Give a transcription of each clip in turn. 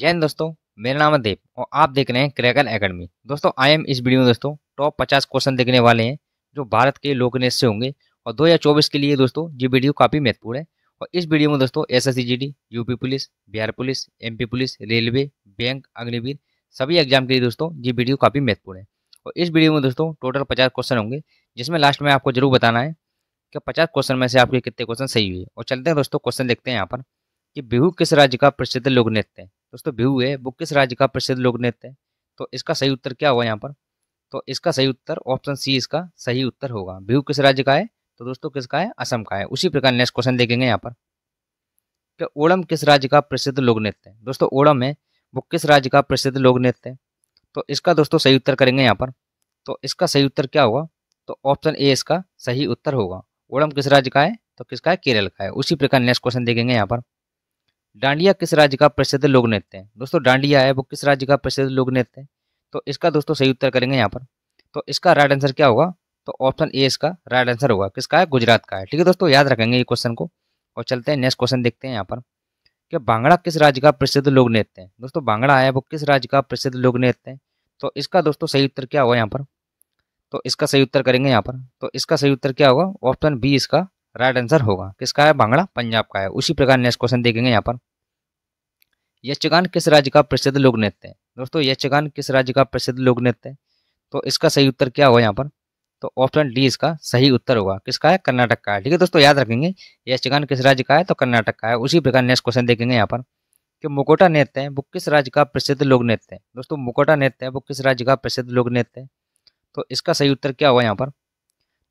जैन दोस्तों मेरा नाम है देव और आप देख रहे हैं क्रैकर एकेडमी दोस्तों आई एम इस वीडियो में दोस्तों टॉप पचास क्वेश्चन देखने वाले हैं जो भारत के लोक नृत्य से होंगे और 2024 के लिए दोस्तों ये वीडियो काफ़ी महत्वपूर्ण है और इस वीडियो में दोस्तों S S UP police Bihar police M police railway bank Agniveer सभी एग्जाम के लिए दोस्तों ये वीडियो काफ़ी महत्वपूर्ण है और इस वीडियो में दोस्तों टोटल पचास क्वेश्चन होंगे जिसमें लास्ट में आपको जरूर बताना है कि पचास क्वेश्चन में से आपके कितने क्वेश्चन सही हुए और चलते हैं दोस्तों क्वेश्चन देखते हैं यहाँ पर कि बिहू किस राज्य का प्रसिद्ध लोक नृत्य है दोस्तों भ्यू है वो किस राज्य का प्रसिद्ध लोक नृत्य है तो इसका सही उत्तर क्या होगा यहाँ पर तो इसका सही उत्तर ऑप्शन सी इसका सही उत्तर होगा भ्यू किस राज्य का है तो दोस्तों किसका है असम का है उसी प्रकार नेक्स्ट क्वेश्चन देखेंगे यहाँ पर कि ओणम किस राज्य का प्रसिद्ध लोक नृत्य है दोस्तों ओणम है वो किस राज्य का प्रसिद्ध लोक नृत्य है तो इसका दोस्तों सही उत्तर करेंगे यहाँ पर तो इसका सही उत्तर क्या होगा तो ऑप्शन ए इसका सही उत्तर होगा ओणम किस राज्य का है तो किसका है केरल का है उसी प्रकार नेक्स्ट क्वेश्चन देखेंगे यहाँ पर डांडिया किस राज्य का प्रसिद्ध लोक नृत्य है दोस्तों डांडिया है वो किस राज्य का प्रसिद्ध लोक नृत्य है तो इसका दोस्तों सही उत्तर करेंगे यहाँ पर तो इसका राइट आंसर क्या होगा तो ऑप्शन ए इसका राइट आंसर होगा किसका है गुजरात का है ठीक है दोस्तों याद रखेंगे ये क्वेश्चन को और चलते हैं नेक्स्ट क्वेश्चन देखते हैं यहाँ पर कि भांगड़ा किस राज्य का प्रसिद्ध लोक नृत्य है दोस्तों भांगड़ा है वो किस राज्य का प्रसिद्ध लोक नृत्य है तो इसका दोस्तों सही उत्तर क्या होगा यहाँ पर तो इसका सही उत्तर करेंगे यहाँ पर तो इसका सही उत्तर क्या होगा ऑप्शन बी इसका राइट आंसर होगा किसका है भांगड़ा पंजाब का है उसी प्रकार नेक्स्ट क्वेश्चन देखेंगे यहाँ पर यक्षगान किस राज्य का प्रसिद्ध लोक नृत्य है दोस्तों यक्षगान किस राज्य का प्रसिद्ध लोक नृत्य है तो इसका सही उत्तर क्या होगा यहाँ पर तो ऑप्शन डी इसका सही उत्तर होगा किसका है कर्नाटक का है ठीक है दोस्तों याद रखेंगे यक्षगान किस राज्य का है तो कर्नाटक का है उसी प्रकार नेक्स्ट क्वेश्चन देखेंगे यहाँ पर कि मुकोटा नृत्य है वो किस राज्य का प्रसिद्ध लोक नृत्य है दोस्तों मुकोटा नृत्य है वो किस राज्य का प्रसिद्ध लोक नृत्य है तो इसका सही उत्तर क्या होगा यहाँ पर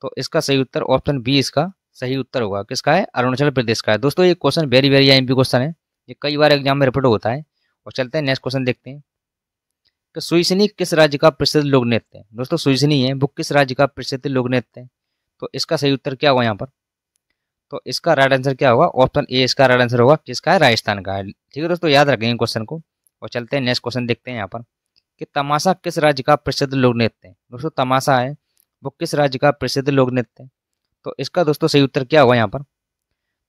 तो इसका सही उत्तर ऑप्शन बी इसका सही उत्तर होगा किसका है अरुणाचल प्रदेश का है दोस्तों ये question very very I question है ये कई बार एग्जाम में रिपीट होता है और चलते हैं नेक्स्ट क्वेश्चन देखते हैं कि तो सुइसनी किस राज्य का प्रसिद्ध लोक नृत्य है दोस्तों सुइसनी है वो किस राज्य का प्रसिद्ध लोक नृत्य है तो इसका सही उत्तर क्या होगा यहाँ पर तो इसका राइट आंसर क्या होगा ऑप्शन ए इसका राइट आंसर होगा किसका है राजस्थान का है ठीक है दोस्तों याद रखेंगे क्वेश्चन को और चलते हैं नेक्स्ट क्वेश्चन देखते हैं यहाँ पर कि तमाशा किस राज्य का प्रसिद्ध लोक नृत्य है दोस्तों तमाशा है वो किस राज्य का प्रसिद्ध लोक नृत्य है तो इसका दोस्तों सही उत्तर क्या होगा यहाँ पर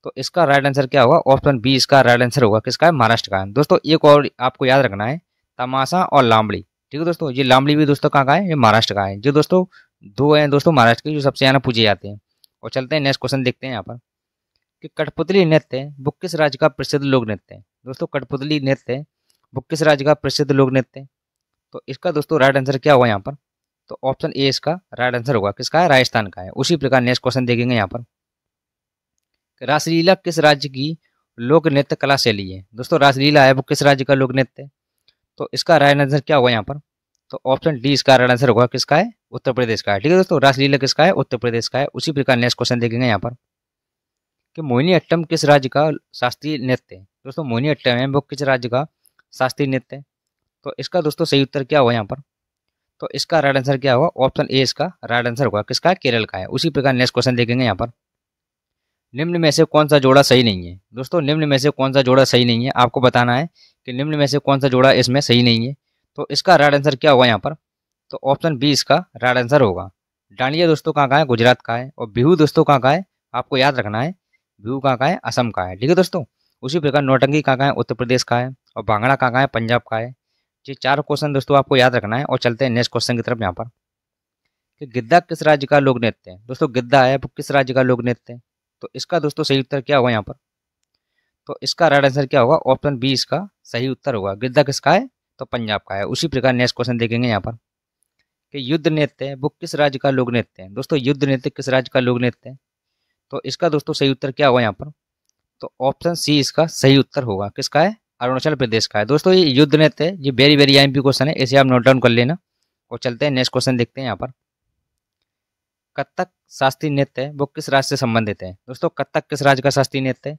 तो इसका राइट आंसर क्या होगा ऑप्शन बी इसका राइट आंसर होगा किसका है महाराष्ट्र का दोस्तों एक और आपको याद रखना है तमाशा और लामड़ी ठीक है दोस्तों ये लामड़ी भी दोस्तों कहाँ का है ये महाराष्ट्र का है जो दोस्तों दो हैं दोस्तों महाराष्ट्र के जो सबसे ज़्यादा पूछे जाते हैं और चलते हैं नेक्स्ट क्वेश्चन देखते हैं यहाँ पर कि कठपुतली नृत्य वो किस राज्य का प्रसिद्ध लोक नृत्य है दोस्तों कठपुतली नृत्य वो किस राज्य का प्रसिद्ध लोक नृत्य है तो इसका दोस्तों राइट आंसर क्या हुआ यहाँ पर तो ऑप्शन ए इसका राइट आंसर होगा किसका है राजस्थान का है उसी प्रकार नेक्स्ट क्वेश्चन देखेंगे यहाँ पर रासलीला किस राज्य की लोक नृत्य कला शैली है दोस्तों रासलीला है वो किस राज्य का लोक नृत्य है तो इसका राइट आंसर क्या होगा यहाँ पर तो ऑप्शन डी इसका राइट आंसर होगा किसका है उत्तर प्रदेश का है ठीक है दोस्तों रासलीला किसका है उत्तर प्रदेश का है उसी प्रकार नेक्स्ट क्वेश्चन देखेंगे यहाँ पर कि मोहिनी अट्टम किस राज्य का शास्त्रीय नृत्य है दोस्तों मोहिनी अट्टम है वो किस राज्य का शास्त्रीय नृत्य है तो इसका दोस्तों सही उत्तर क्या हुआ यहाँ पर तो इसका राइट आंसर क्या होगा ऑप्शन ए इसका राइट आंसर होगा किसका केरल का है उसी प्रकार नेक्स्ट क्वेश्चन देखेंगे यहाँ पर निम्न में से कौन सा जोड़ा सही नहीं है दोस्तों निम्न में से कौन सा जोड़ा सही नहीं है आपको बताना है कि निम्न में से कौन सा जोड़ा इसमें सही नहीं है तो इसका राइट आंसर क्या होगा यहाँ पर तो ऑप्शन बी इसका राइट आंसर होगा डांडिया दोस्तों कहाँ का है गुजरात का है और बिहू दोस्तों कहाँ का है आपको याद रखना है बिहू कहाँ का है असम का है ठीक है दोस्तों उसी प्रकार नोटंगी कहाँ का है उत्तर प्रदेश का है और भांगड़ा कहाँ का है पंजाब का है जी चार क्वेश्चन दोस्तों आपको याद रखना है और चलते हैं नेक्स्ट क्वेश्चन की तरफ यहाँ पर कि गिद्धा किस राज्य का लोक नृत्य है दोस्तों गिद्धा है वो किस राज्य का लोक नृत्य है तो इसका दोस्तों सही उत्तर क्या होगा यहाँ पर तो इसका राइट आंसर क्या होगा ऑप्शन बी इसका सही उत्तर होगा गिद्दा किसका है तो पंजाब का है उसी प्रकार नेक्स्ट क्वेश्चन देखेंगे यहाँ पर कि युद्ध नृत्य है वो किस राज्य का लोक नृत्य है दोस्तों युद्ध नृत्य किस राज्य का लोक नृत्य है तो इसका दोस्तों सही उत्तर क्या होगा यहाँ पर तो ऑप्शन सी इसका सही उत्तर होगा किसका है अरुणाचल प्रदेश का है दोस्तों ये युद्ध नेत है ये वेरी वेरी आई क्वेश्चन है इसे आप नोट डाउन कर लेना और चलते हैं नेक्स्ट क्वेश्चन देखते हैं यहाँ पर कत्थक शास्त्रीय नृत्य है वो किस राज्य से संबंधित है दोस्तों कत्थक किस राज्य का शास्त्रीय नृत्य है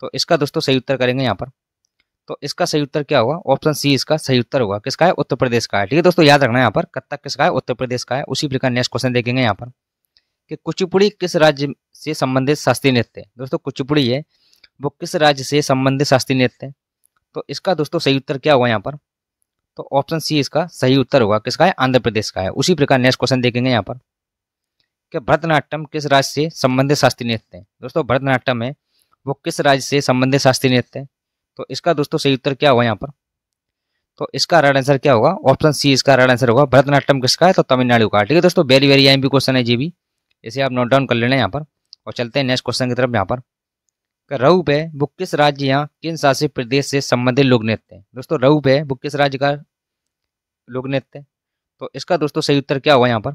तो इसका दोस्तों सही उत्तर करेंगे यहाँ पर तो इसका सही उत्तर क्या होगा ऑप्शन सी इसका सही उत्तर होगा किसका है उत्तर प्रदेश का है ठीक है दोस्तों याद रखना यहाँ पर कत्थक किसका है उत्तर प्रदेश का है उसी प्रकार नेक्स्ट क्वेश्चन देखेंगे यहाँ पर कि कुचिपुड़ी किस राज्य से संबंधित शास्त्रीय नृत्य है दोस्तों कुचिपुड़ी है वो किस राज्य से संबंधित शास्त्रीय नृत्य है तो इसका दोस्तों सही उत्तर क्या होगा यहाँ पर तो ऑप्शन सी इसका सही उत्तर होगा किसका है आंध्र प्रदेश का है उसी प्रकार नेक्स्ट क्वेश्चन देखेंगे यहाँ पर कि भरतनाट्यम किस राज्य से संबंधित शास्त्रीय नृत्य है दोस्तों भरतनाट्यम है वो किस राज्य से संबंधित शास्त्रीय नृत्य है तो इसका दोस्तों सही उत्तर क्या होगा यहाँ पर तो इसका राइट आंसर क्या होगा ऑप्शन सी इसका राइट आंसर होगा भरतनाट्यम किसका है तो तमिलनाडु का ठीक है दोस्तों वेरी वेरी एम क्वेश्चन है जी भी इसे आप नोट डाउन कर लेना यहाँ पर और चलते हैं नेक्स्ट क्वेश्चन की तरफ यहाँ पर रऊप है वो किस राज्य या किन शासित प्रदेश से संबंधित लोक नृत्य है दोस्तों रऊप है वो किस राज्य का लोक नृत्य है तो इसका दोस्तों सही उत्तर क्या होगा यहाँ पर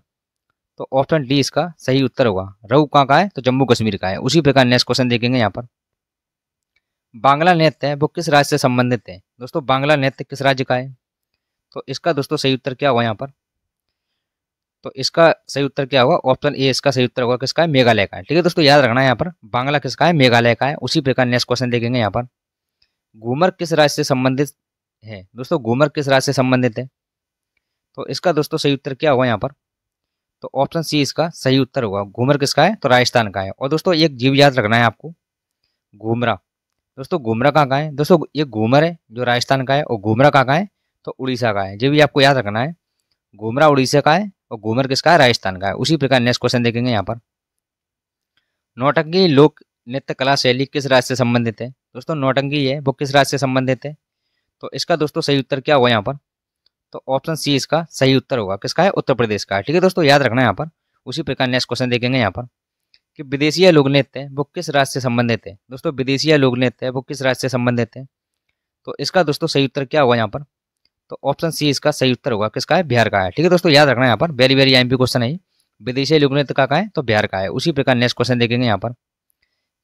तो ऑप्शन डी इसका सही उत्तर होगा रऊब कहाँ का है तो जम्मू कश्मीर का है उसी प्रकार नेक्स्ट क्वेश्चन देखेंगे यहाँ पर बांग्ला नृत्य है वो किस राज्य से संबंधित है दोस्तों बांग्ला नृत्य किस राज्य का है तो इसका दोस्तों सही उत्तर क्या होगा यहाँ पर तो इसका सही उत्तर क्या होगा ऑप्शन ए इसका सही उत्तर होगा किसका है मेघालय का है ठीक है दोस्तों याद रखना है यहाँ पर बांग्ला किसका है मेघालय का है उसी प्रकार नेक्स्ट क्वेश्चन देखेंगे यहाँ पर घूमर किस राज्य से संबंधित है दोस्तों घूमर किस राज्य से संबंधित है तो इसका दोस्तों सही उत्तर क्या होगा यहाँ पर तो ऑप्शन सी इसका सही उत्तर होगा घूमर किसका है तो राजस्थान का है और दोस्तों एक जीव याद रखना है आपको घूमरा दोस्तों घूमरा कहाँ का है दोस्तों ये घूमर है जो राजस्थान का है और घूमरा कहाँ का है तो उड़ीसा का है जीव भी आपको याद रखना है घूमरा उड़ीसा का है और घूमर किसका है राजस्थान का है उसी प्रकार नेक्स्ट क्वेश्चन देखेंगे यहाँ पर नौटंकी लोक नृत्य कला शैली किस राज्य से संबंधित है दोस्तों नौटंकी है वो किस राज्य से संबंधित है तो इसका दोस्तों सही उत्तर क्या होगा यहाँ पर तो ऑप्शन सी इसका सही उत्तर होगा किसका है उत्तर प्रदेश का ठीक है दोस्तों याद रखना यहाँ पर उसी प्रकार नेक्स्ट क्वेश्चन देखेंगे यहाँ पर कि विदेशीय लोक नृत्य वो किस राज्य से संबंधित है दोस्तों विदेशीय लोक नृत्य है वो किस राज्य से संबंधित है तो इसका दोस्तों सही उत्तर क्या होगा यहाँ पर तो ऑप्शन सी इसका सही उत्तर होगा किसका है बिहार का है ठीक है दोस्तों याद रखना यहाँ पर वेरी वेरी एम क्वेश्चन है विदेशी लोक नृत्य का, है तो बिहार का है उसी प्रकार नेक्स्ट क्वेश्चन देखेंगे यहाँ पर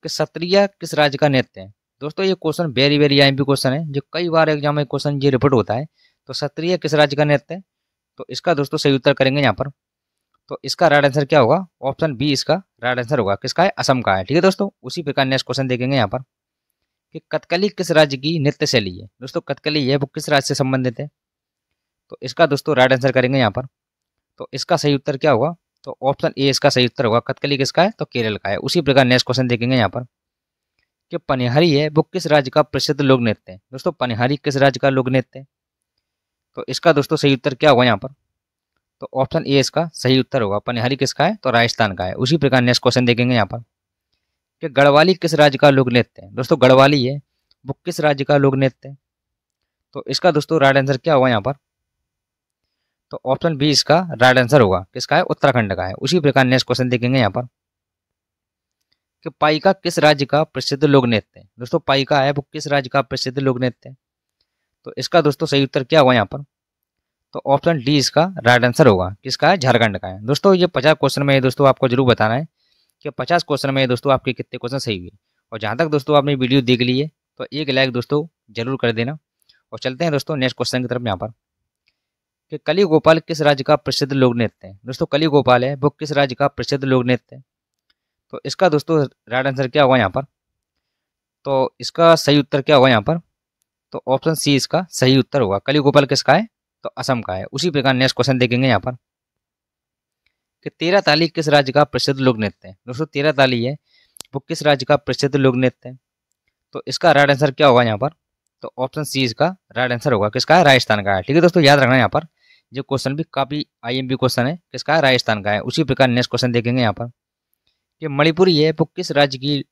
कि किस राज्य का नृत्य है दोस्तों ये question very very I question है जो कई बार एग्जाम में क्वेश्चन ये रिपीट होता है तो क्षत्रिय किस राज्य का नृत्य है तो इसका दोस्तों सही उत्तर करेंगे यहाँ पर तो इसका राइट आंसर क्या होगा ऑप्शन बी इसका राइट आंसर होगा किसका है असम का है ठीक है दोस्तों उसी प्रकार नेक्स्ट क्वेश्चन देखेंगे यहाँ पर कि कथकली किस राज्य की नृत्य शैली है दोस्तों कथकली है वो किस राज्य से संबंधित है तो इसका दोस्तों राइट आंसर करेंगे यहाँ पर तो इसका सही उत्तर क्या होगा तो ऑप्शन ए इसका सही उत्तर होगा कथकली किसका है तो केरल का है उसी प्रकार नेक्स्ट क्वेश्चन देखेंगे यहाँ पर कि पनिहारी है वो किस राज्य का प्रसिद्ध लोक नृत्य है दोस्तों पनिहारी किस राज्य का लोक नृत्य है तो इसका दोस्तों सही उत्तर क्या होगा यहाँ पर तो ऑप्शन ए इसका सही उत्तर होगा पनिहारी किसका है तो राजस्थान का है उसी प्रकार नेक्स्ट क्वेश्चन देखेंगे यहाँ पर कि गढ़वाली किस राज्य का नृत्य है दोस्तों गढ़वाली है वो किस राज्य का नृत्य है तो इसका दोस्तों राइट आंसर क्या होगा यहाँ पर तो ऑप्शन बी इसका राइट आंसर होगा किसका है उत्तराखंड का है उसी प्रकार नेक्स्ट क्वेश्चन देखेंगे यहाँ पर कि पाइका किस राज्य का प्रसिद्ध लोक नृत्य है दोस्तों पाइका है वो किस राज्य का प्रसिद्ध लोक नृत्य है तो इसका दोस्तों सही उत्तर क्या होगा यहाँ पर तो ऑप्शन डी इसका राइट आंसर होगा किसका है झारखंड का है दोस्तों ये पचास क्वेश्चन में दोस्तों आपको जरूर बताना है कि पचास क्वेश्चन में दोस्तों आपके कितने क्वेश्चन सही हुए और जहाँ तक दोस्तों आपने वीडियो देख ली है तो एक लाइक दोस्तों जरूर कर देना और चलते हैं दोस्तों नेक्स्ट क्वेश्चन की तरफ यहाँ पर कि कली गोपाल किस राज्य का प्रसिद्ध लोक नृत्य है दोस्तों कली गोपाल है वो किस राज्य का प्रसिद्ध लोक नृत्य है तो इसका दोस्तों राइट आंसर क्या होगा यहाँ पर तो इसका सही उत्तर क्या होगा यहाँ पर तो ऑप्शन सी इसका सही उत्तर होगा कली गोपाल किसका है तो असम का है उसी प्रकार नेक्स्ट क्वेश्चन देखेंगे यहाँ पर कि तेरह ताली किस राज्य का प्रसिद्ध लोक नृत्य है दोस्तों तेरह ताली है वो किस राज्य का प्रसिद्ध लोक नृत्य है तो इसका राइट आंसर क्या होगा यहाँ पर तो ऑप्शन सी इसका राइट आंसर होगा किसका है राजस्थान का है ठीक है दोस्तों याद रखना यहाँ पर जो क्वेश्चन भी काफ़ी आईएमपी क्वेश्चन है किसका है राजस्थान का है उसी प्रकार नेक्स्ट क्वेश्चन देखेंगे यहाँ पर कि मणिपुरी है वो किस राज्य की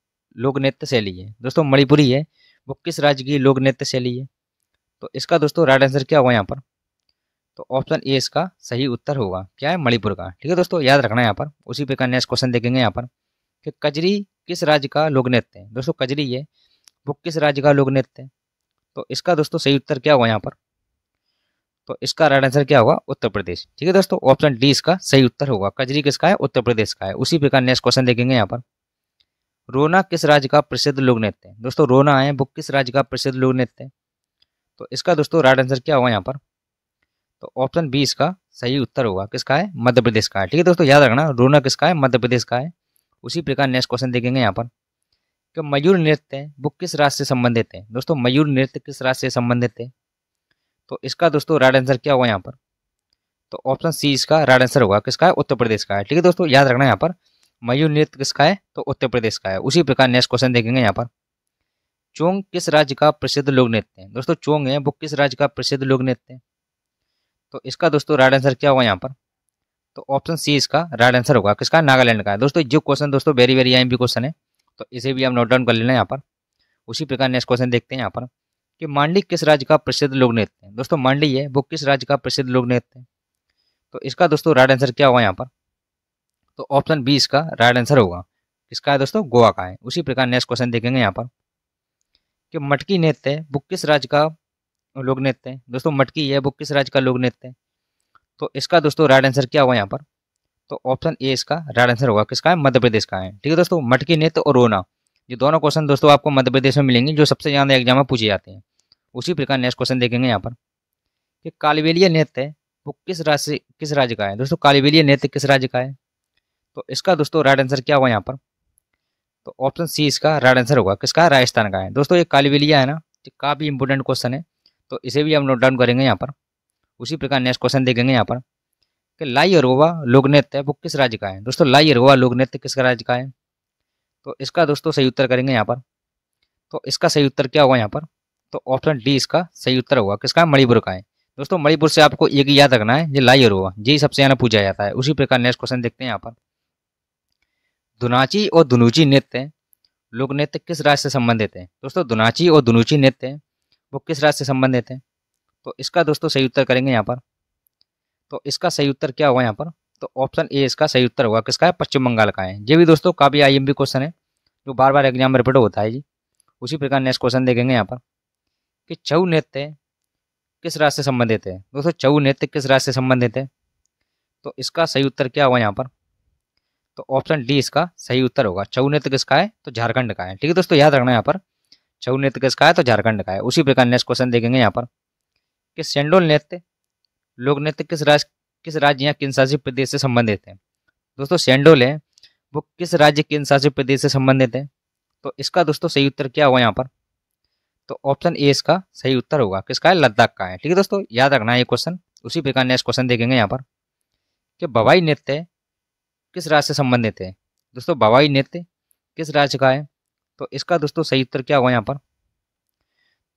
लोक नृत्य शैली है दोस्तों मणिपुरी है वो किस राज्य की लोक नृत्य शैली है तो इसका दोस्तों राइट आंसर क्या होगा यहाँ पर तो ऑप्शन ए इसका सही उत्तर होगा क्या है मणिपुर का ठीक है दोस्तों याद रखना यहाँ पर उसी पे का नेक्स्ट क्वेश्चन देखेंगे यहाँ पर कि कजरी किस राज्य का लोक नृत्य है दोस्तों कजरी ये वो किस राज्य का लोक नृत्य है तो इसका दोस्तों सही उत्तर क्या हुआ यहाँ पर तो इसका राइट आंसर क्या होगा उत्तर प्रदेश ठीक है दोस्तों ऑप्शन डी इसका सही उत्तर होगा कजरी किसका है उत्तर प्रदेश का है उसी प्रकार नेक्स्ट क्वेश्चन देखेंगे यहाँ पर रोना किस राज्य का प्रसिद्ध लोक नृत्य है दोस्तों रोना है वो किस राज्य का प्रसिद्ध लोक नृत्य है तो इसका दोस्तों राइट आंसर क्या होगा यहाँ पर तो ऑप्शन बी इसका सही उत्तर होगा किसका है मध्य प्रदेश का है ठीक है दोस्तों याद रखना रोना किसका है मध्य प्रदेश का है उसी प्रकार नेक्स्ट क्वेश्चन देखेंगे यहाँ पर कि मयूर नृत्य वो किस राज्य से संबंधित है दोस्तों मयूर नृत्य किस राज्य से संबंधित है तो इसका दोस्तों राइट आंसर क्या होगा यहाँ पर तो ऑप्शन सी इसका राइट आंसर होगा किसका है उत्तर प्रदेश का है ठीक है दोस्तों याद रखना यहाँ पर मयूर नृत्य किसका है तो उत्तर प्रदेश का है उसी प्रकार नेक्स्ट क्वेश्चन देखेंगे यहाँ पर चोंग किस राज्य का प्रसिद्ध लोक नृत्य है दोस्तों चोंग है वो किस राज्य का प्रसिद्ध लोक नृत्य है तो इसका दोस्तों राइट आंसर क्या होगा यहाँ पर तो ऑप्शन सी इसका राइट आंसर होगा किसका नागालैंड का दोस्तों जो क्वेश्चन दोस्तों वेरी वेरी आई क्वेश्चन है तो इसे भी हम नोट डाउन कर लेना यहाँ पर उसी प्रकार नेक्स्ट क्वेश्चन देखते हैं यहाँ पर कि मांडली किस राज्य का प्रसिद्ध लोक नृत्य है दोस्तों मांडली है वो किस राज्य का प्रसिद्ध लोक नृत्य है तो इसका दोस्तों राइट आंसर क्या होगा यहाँ पर तो ऑप्शन बी इसका राइट आंसर होगा किसका है दोस्तों गोवा का है उसी प्रकार नेक्स्ट क्वेश्चन देखेंगे यहाँ पर कि मटकी नृत्य है वो किस राज्य का लोक नृत्य है दोस्तों मटकी है वो किस राज्य का लोक नृत्य है तो इसका दोस्तों राइट आंसर क्या हुआ यहाँ पर तो ऑप्शन ए इसका राइट आंसर होगा किसका है मध्य प्रदेश का है ठीक है दोस्तों मटकी नृत्य और रोना ये दोनों क्वेश्चन दोस्तों आपको मध्य प्रदेश में मिलेंगे जो सबसे ज़्यादा एग्जाम में पूछे जाते हैं उसी प्रकार नेक्स्ट क्वेश्चन देखेंगे यहाँ पर कि कालवेलिया नृत्य है वो किस राज्य किस राज्य का है दोस्तों कालवेलिया नृत्य किस राज्य का है तो इसका दोस्तों राइट आंसर क्या हुआ यहाँ पर तो ऑप्शन सी इसका राइट आंसर होगा किसका राजस्थान का है दोस्तों ये कालवेलिया है ना काफ़ी इंपॉर्टेंट क्वेश्चन है तो इसे भी हम नोट डाउन करेंगे यहाँ पर उसी प्रकार नेक्स्ट क्वेश्चन देखेंगे यहाँ पर कि लाई अरोवा लोक नृत्य वो किस राज्य का है दोस्तों लाई अरोवा लोक नृत्य किस राज्य का है तो इसका दोस्तों सही उत्तर करेंगे यहाँ पर तो इसका सही उत्तर क्या होगा यहाँ पर तो ऑप्शन डी इसका सही उत्तर होगा किसका मणिपुर का है दोस्तों मणिपुर से आपको एक याद रखना है ये लाई अरोवा जी सबसे यहाँ पूछा जाता है उसी प्रकार नेक्स्ट क्वेश्चन देखते हैं यहाँ पर धुनाची और दुनुची नृत्य लोक नृत्य किस राज्य से संबंधित है दोस्तों दुनाची और दुनुची नृत्य वो किस राज्य से संबंधित है तो इसका दोस्तों सही उत्तर करेंगे यहाँ पर तो इसका सही उत्तर क्या होगा यहाँ पर तो ऑप्शन ए इसका सही उत्तर होगा किसका है पश्चिम बंगाल का है ये भी दोस्तों काफ़ी आई क्वेश्चन है जो बार बार एग्जाम रिपीट होता है जी उसी प्रकार नेक्स्ट क्वेश्चन देखेंगे यहाँ पर कि चौ नृत्य किस राज्य से संबंधित है दोस्तों चौ नृत्य किस राज्य से संबंधित है तो इसका सही उत्तर क्या हुआ यहाँ पर तो ऑप्शन डी इसका सही उत्तर होगा चौ नृत्य किसका है तो झारखंड का है ठीक है दोस्तों याद रखना यहाँ पर छऊ नृत्य किसका है तो झारखंड का है उसी प्रकार नेक्स्ट क्वेश्चन देखेंगे यहाँ पर कि सेंडोल नृत्य लोक नृत्य किस राज्य किस राज्य या किन शासित प्रदेश से संबंधित है दोस्तों सेंडोल है वो किस राज्य किन शासित प्रदेश से संबंधित है तो इसका दोस्तों सही उत्तर क्या होगा यहाँ पर तो ऑप्शन ए इसका सही उत्तर होगा किसका है लद्दाख का है ठीक है दोस्तों याद रखना ये क्वेश्चन उसी प्रकार नेक्स्ट क्वेश्चन देखेंगे यहाँ पर कि भवाई नृत्य किस राज्य से संबंधित है दोस्तों भवाई नृत्य किस राज्य का है तो इसका दोस्तों सही उत्तर क्या होगा यहाँ पर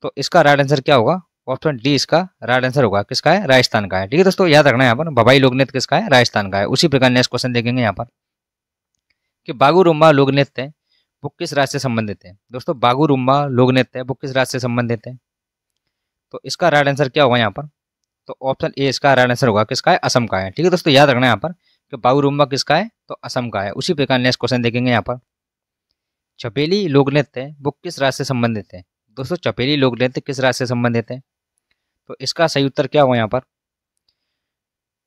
तो इसका राइट आंसर क्या होगा ऑप्शन डी इसका राइट आंसर होगा किसका है राजस्थान का है ठीक है दोस्तों याद रखना यहाँ पर लोक नृत्य किसका है राजस्थान का है उसी प्रकार नेक्स्ट क्वेश्चन देखेंगे यहाँ पर कि बागुरुम्बा लोक नृत्य है वो किस राज्य से संबंधित है दोस्तों रुम्बा लोक नृत्य है वो किस राज्य से संबंधित है तो इसका राइट आंसर क्या होगा यहाँ पर तो ऑप्शन ए इसका राइट आंसर होगा किसका है असम का है ठीक है दोस्तों याद रखना यहाँ पर कि रुम्बा किसका है तो असम का है उसी प्रकार नेक्स्ट क्वेश्चन देखेंगे यहाँ पर चपेली लोक नृत्य वो किस राज्य से संबंधित है दोस्तों चपेली लोक नृत्य किस राज्य से संबंधित है तो इसका सही उत्तर क्या होगा यहाँ पर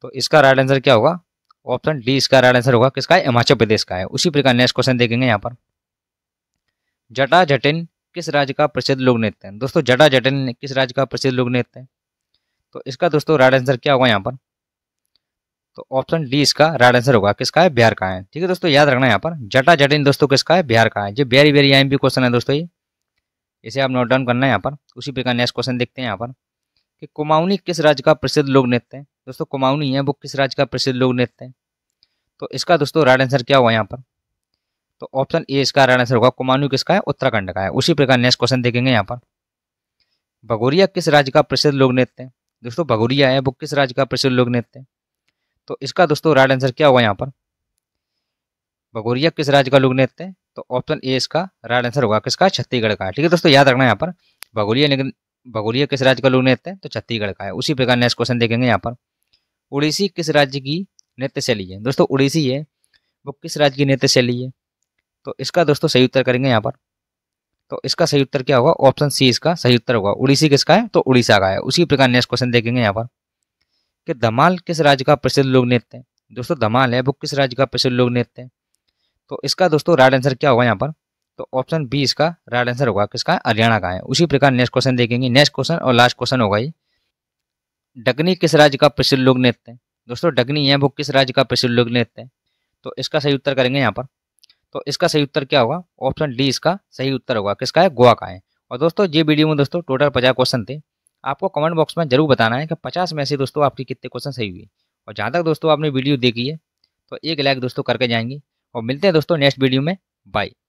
तो इसका राइट आंसर क्या होगा ऑप्शन डी इसका राइट आंसर होगा किसका है हिमाचल प्रदेश का है उसी प्रकार नेक्स्ट क्वेश्चन देखेंगे यहाँ पर जटा जटिन किस राज्य का प्रसिद्ध लोक नृत्य है दोस्तों जटा जटिन किस राज्य का प्रसिद्ध लोक नृत्य है तो इसका दोस्तों राइट आंसर क्या होगा यहाँ पर तो ऑप्शन डी इसका राइट आंसर होगा किसका है बिहार का है ठीक है दोस्तों याद रखना यहाँ पर जटा जटिन दोस्तों किसका है बिहार का है जो बिहारी बिहारी आई क्वेश्चन है दोस्तों ये इसे आप नोट डाउन करना है यहाँ पर उसी पे का नेक्स्ट क्वेश्चन देखते हैं यहाँ पर कि कुमाऊनी किस राज्य का प्रसिद्ध लोक नृत्य है दोस्तों कुमाऊनी है वो किस राज्य का प्रसिद्ध लोक नृत्य है तो इसका दोस्तों राइट आंसर क्या हुआ यहाँ पर तो ऑप्शन ए इसका राइट आंसर होगा कुमाऊनी किसका है उत्तराखंड का है उसी प्रकार नेक्स्ट क्वेश्चन देखेंगे यहाँ पर भगोरिया किस राज्य का प्रसिद्ध लोक नृत्य है दोस्तों भगोरिया है वो किस राज्य का प्रसिद्ध लोक नृत्य है तो इसका दोस्तों राइट आंसर क्या होगा यहाँ पर भगोरिया किस राज्य का लोग नृत्य है तो ऑप्शन ए इसका राइट आंसर होगा किसका छत्तीसगढ़ का ठीक है दोस्तों याद रखना यहाँ पर भगोरिया लेकिन भगोरिया किस राज्य का लोग नृत्य है तो छत्तीसगढ़ का है उसी प्रकार नेक्स्ट क्वेश्चन देखेंगे यहाँ पर उड़ीसी किस राज्य की नृत्य शैली है दोस्तों उड़ीसी है वो किस राज्य की नृत्य शैली है तो इसका दोस्तों सही उत्तर करेंगे यहाँ पर तो इसका सही उत्तर क्या होगा ऑप्शन सी इसका सही उत्तर होगा उड़ीसी किसका है तो उड़ीसा का है उसी प्रकार नेक्स्ट क्वेश्चन देखेंगे यहाँ पर कि धमाल किस राज्य का प्रसिद्ध लोक नृत्य है दोस्तों धमाल है वो किस राज्य का प्रसिद्ध लोक नृत्य है तो इसका दोस्तों राइट आंसर क्या होगा यहाँ पर तो ऑप्शन बी इसका राइट आंसर होगा किसका हरियाणा का है उसी प्रकार नेक्स्ट क्वेश्चन देखेंगे नेक्स्ट क्वेश्चन और लास्ट क्वेश्चन होगा ये डगनी किस राज्य का प्रसिद्ध लोक नृत्य है दोस्तों डगनी है वो किस राज्य का प्रसिद्ध लोक नृत्य है तो इसका सही उत्तर करेंगे यहाँ पर तो इसका सही उत्तर क्या होगा ऑप्शन डी इसका सही उत्तर होगा किसका है गोवा का है और दोस्तों ये वीडियो में दोस्तों टोटल पचास क्वेश्चन थे आपको कमेंट बॉक्स में जरूर बताना है कि पचास में से दोस्तों आपके कितने क्वेश्चन सही हुए और जहाँ तक दोस्तों आपने वीडियो देखी है तो एक लाइक दोस्तों करके जाएंगे और मिलते हैं दोस्तों नेक्स्ट वीडियो में बाय